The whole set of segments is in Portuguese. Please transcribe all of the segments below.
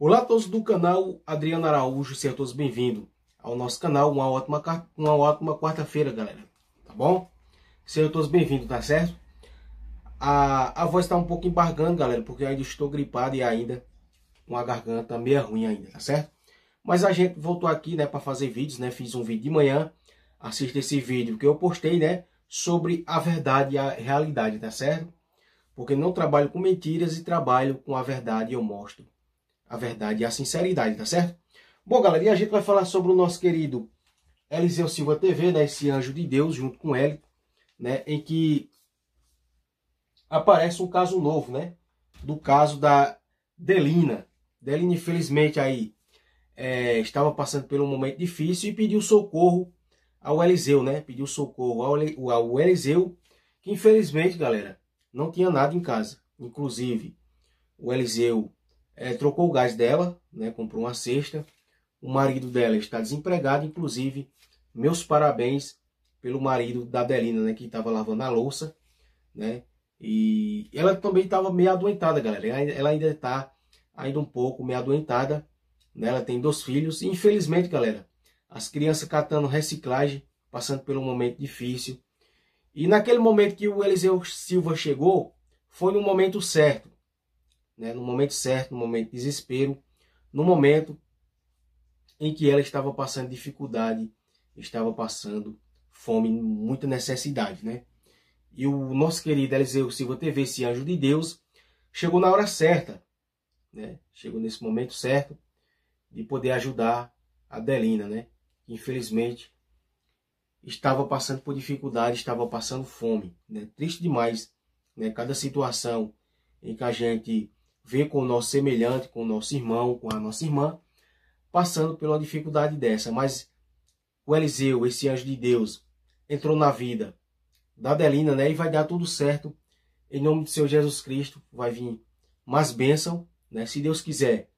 Olá a todos do canal Adriano Araújo, sejam todos bem-vindos ao nosso canal. Uma ótima, uma ótima quarta-feira, galera, tá bom? Sejam todos bem-vindos, tá certo? A, a voz está um pouco embargando, galera, porque eu ainda estou gripado e ainda com a garganta meio ruim ainda, tá certo? Mas a gente voltou aqui, né, para fazer vídeos, né? Fiz um vídeo de manhã, assista esse vídeo que eu postei, né, sobre a verdade e a realidade, tá certo? Porque não trabalho com mentiras e trabalho com a verdade e eu mostro a verdade e a sinceridade, tá certo? Bom, galera, e a gente vai falar sobre o nosso querido Eliseu Silva TV, né, esse anjo de Deus junto com ele, né, em que aparece um caso novo, né, do caso da Delina. Delina, infelizmente, aí é, estava passando por um momento difícil e pediu socorro ao Eliseu, né, pediu socorro ao, ao Eliseu, que infelizmente, galera, não tinha nada em casa. Inclusive, o Eliseu é, trocou o gás dela, né, comprou uma cesta. O marido dela está desempregado, inclusive, meus parabéns pelo marido da Adelina, né, que estava lavando a louça, né? E ela também estava meio adoentada, galera. Ela ainda está ainda um pouco meio adoentada, né? Ela tem dois filhos e infelizmente, galera, as crianças catando reciclagem, passando por um momento difícil. E naquele momento que o Eliseu Silva chegou, foi no momento certo né, no momento certo, no momento de desespero, no momento em que ela estava passando dificuldade, estava passando fome, muita necessidade, né? E o nosso querido Eliseu Silva TV, esse anjo de Deus, chegou na hora certa, né? Chegou nesse momento certo de poder ajudar a Delina, né? Infelizmente estava passando por dificuldade, estava passando fome, né? Triste demais, né? Cada situação em que a gente ver com o nosso semelhante, com o nosso irmão, com a nossa irmã, passando por uma dificuldade dessa. Mas o Eliseu, esse anjo de Deus, entrou na vida da Adelina, né? E vai dar tudo certo. Em nome do Senhor Jesus Cristo, vai vir mais bênção, né? Se Deus quiser,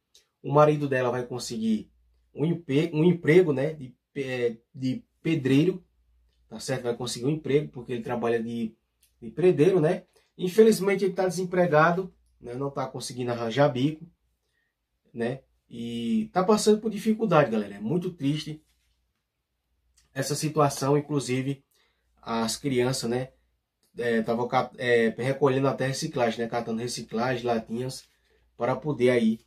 o marido dela vai conseguir um, emprego, um emprego né? De, eh, de pedreiro, tá certo? Vai conseguir um emprego, porque ele trabalha de, de né? Infelizmente, ele está desempregado, né? não está conseguindo arranjar bico, né? E está passando por dificuldade, galera. É muito triste essa situação, inclusive as crianças, né? Estavam é, é, recolhendo até reciclagem, né? Catando reciclagem, latinhas, para poder aí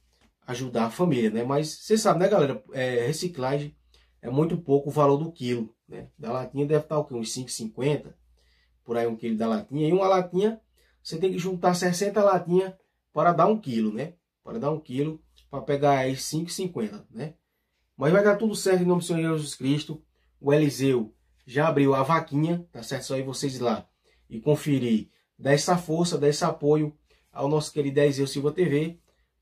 ajudar a família, né? Mas você sabe, né, galera? É, reciclagem é muito pouco o valor do quilo, né? Da latinha deve estar tá o quê? Uns 5,50, por aí um quilo da latinha. E uma latinha, você tem que juntar 60 latinhas para dar um quilo, né? Para dar um quilo, para pegar aí 5,50, né? Mas vai dar tudo certo em nome do Senhor Jesus Cristo. O Eliseu já abriu a vaquinha, tá certo? Só aí vocês ir lá e conferir. Dá essa força, dá esse apoio ao nosso querido Eliseu Silva TV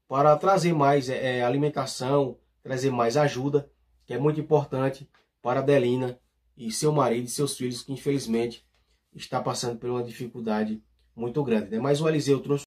para trazer mais é, é, alimentação, trazer mais ajuda, que é muito importante para a Adelina e seu marido e seus filhos, que infelizmente está passando por uma dificuldade muito grande. Né? Mas o Eliseu trouxe